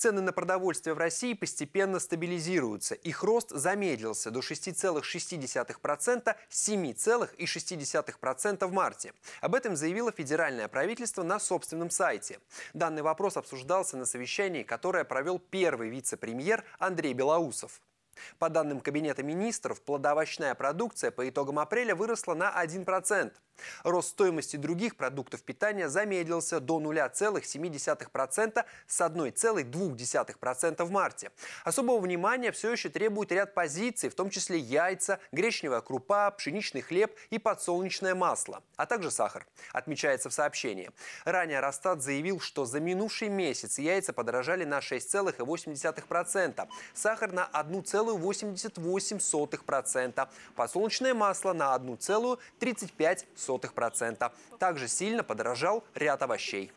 Цены на продовольствие в России постепенно стабилизируются. Их рост замедлился до 6,6% с 7,6% в марте. Об этом заявило федеральное правительство на собственном сайте. Данный вопрос обсуждался на совещании, которое провел первый вице-премьер Андрей Белоусов. По данным Кабинета министров, плодовощная продукция по итогам апреля выросла на 1%. Рост стоимости других продуктов питания замедлился до 0,7% с 1,2% в марте. Особого внимания все еще требует ряд позиций, в том числе яйца, гречневая крупа, пшеничный хлеб и подсолнечное масло, а также сахар, отмечается в сообщении. Ранее Росстат заявил, что за минувший месяц яйца подорожали на 6,8%, сахар на 1,88%, подсолнечное масло на 1,35%. 0,03%. Также сильно подорожал ряд овощей.